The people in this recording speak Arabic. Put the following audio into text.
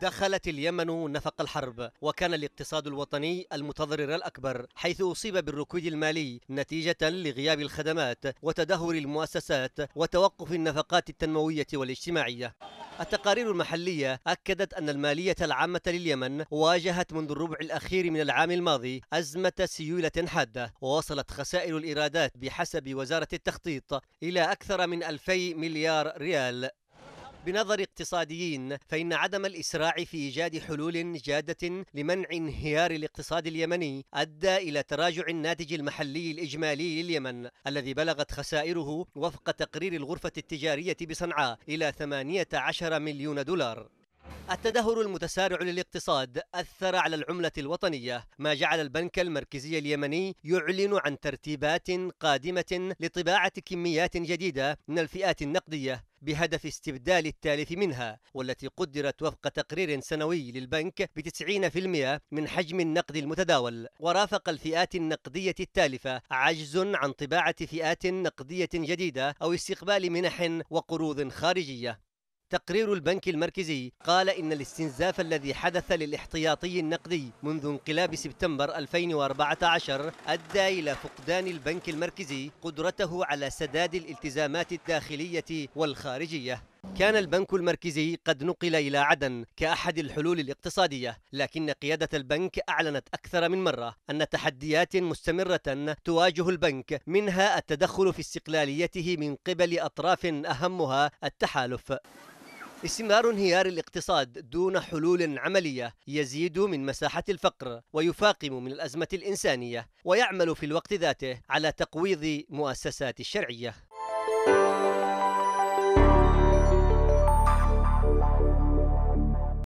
دخلت اليمن نفق الحرب وكان الاقتصاد الوطني المتضرر الأكبر حيث أصيب بالركود المالي نتيجة لغياب الخدمات وتدهور المؤسسات وتوقف النفقات التنموية والاجتماعية التقارير المحلية أكدت أن المالية العامة لليمن واجهت منذ الربع الأخير من العام الماضي أزمة سيولة حادة ووصلت خسائر الإيرادات بحسب وزارة التخطيط إلى أكثر من 2000 مليار ريال بنظر اقتصاديين فإن عدم الإسراع في إيجاد حلول جادة لمنع انهيار الاقتصاد اليمني أدى إلى تراجع الناتج المحلي الإجمالي لليمن الذي بلغت خسائره وفق تقرير الغرفة التجارية بصنعاء إلى 18 مليون دولار التدهور المتسارع للاقتصاد أثر على العملة الوطنية ما جعل البنك المركزي اليمني يعلن عن ترتيبات قادمة لطباعة كميات جديدة من الفئات النقدية بهدف استبدال الثالث منها والتي قدرت وفق تقرير سنوي للبنك ب 90% من حجم النقد المتداول ورافق الفئات النقدية التالفة عجز عن طباعة فئات نقدية جديدة أو استقبال منح وقروض خارجية تقرير البنك المركزي قال إن الاستنزاف الذي حدث للاحتياطي النقدي منذ انقلاب سبتمبر 2014 أدى إلى فقدان البنك المركزي قدرته على سداد الالتزامات الداخلية والخارجية كان البنك المركزي قد نقل إلى عدن كأحد الحلول الاقتصادية لكن قيادة البنك أعلنت أكثر من مرة أن تحديات مستمرة تواجه البنك منها التدخل في استقلاليته من قبل أطراف أهمها التحالف استمرار انهيار الاقتصاد دون حلول عملية يزيد من مساحة الفقر ويفاقم من الأزمة الإنسانية ويعمل في الوقت ذاته على تقويض مؤسسات الشرعية